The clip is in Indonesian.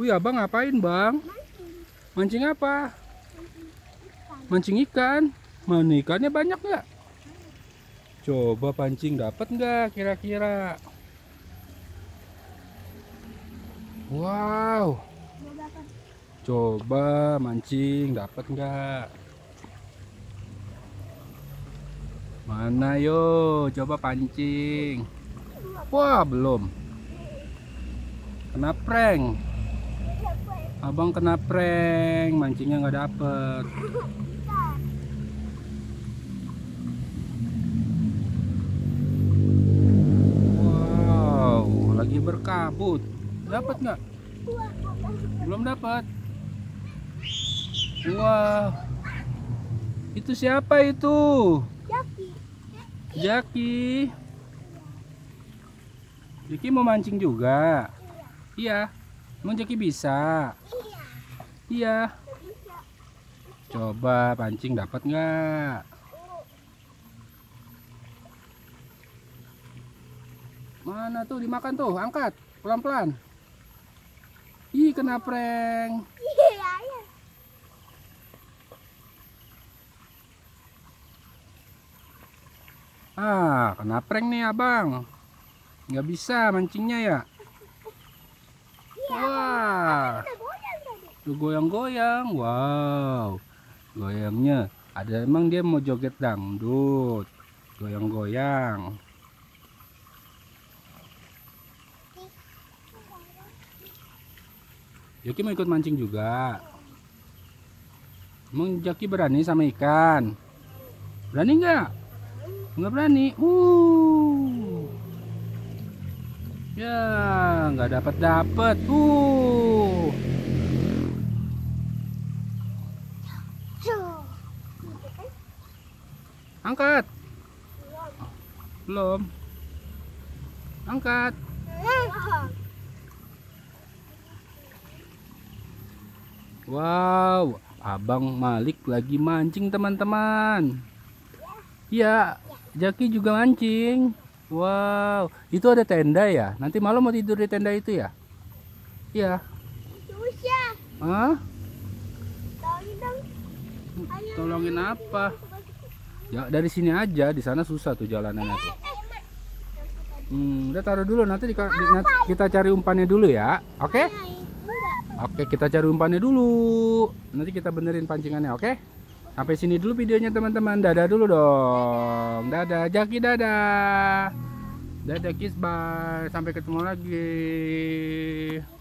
Wih, abang ngapain bang? Mancing, apa? Mancing ikan. Mana ikannya banyak nggak? Coba pancing dapat nggak kira-kira? Wow. Coba mancing dapat nggak? Mana yo? Coba pancing. Wah belum. Kena prank abang kena prank mancingnya nggak dapet wow lagi berkabut dapat nggak belum dapat wow itu siapa itu Jaki Jaki Jaki mau mancing juga iya, iya. Emang Jeki bisa? Iya. Iya. Coba pancing dapat nggak? Mana tuh dimakan tuh, angkat pelan-pelan. Ih, kena prank. Iya, iya. Ah, kena prank nih abang. Nggak bisa mancingnya ya. Wah. tuh Goyang-goyang. Wow. Goyangnya. Ada emang dia mau joget dangdut. Goyang-goyang. Jaki mau ikut mancing juga. Emang Joki berani sama ikan? Berani nggak? Nggak berani. Uh ya nggak dapat dapat uh angkat belum angkat wow abang Malik lagi mancing teman-teman ya Jaki juga mancing Wow, itu ada tenda ya. Nanti malam mau tidur di tenda itu ya? Iya. Susah. Hah? Tolongin apa? Ya dari sini aja, di sana susah tuh jalanannya tuh. Eh, eh, eh, hmm, udah taruh dulu nanti di, di, kita cari umpannya dulu ya. Oke? Okay? Iya, iya. Oke, okay, kita cari umpannya dulu. Nanti kita benerin pancingannya, oke? Okay? Sampai sini dulu videonya teman-teman. Dadah dulu dong. Dadah Jaki dadah. Dadah Kiss Bye. Sampai ketemu lagi.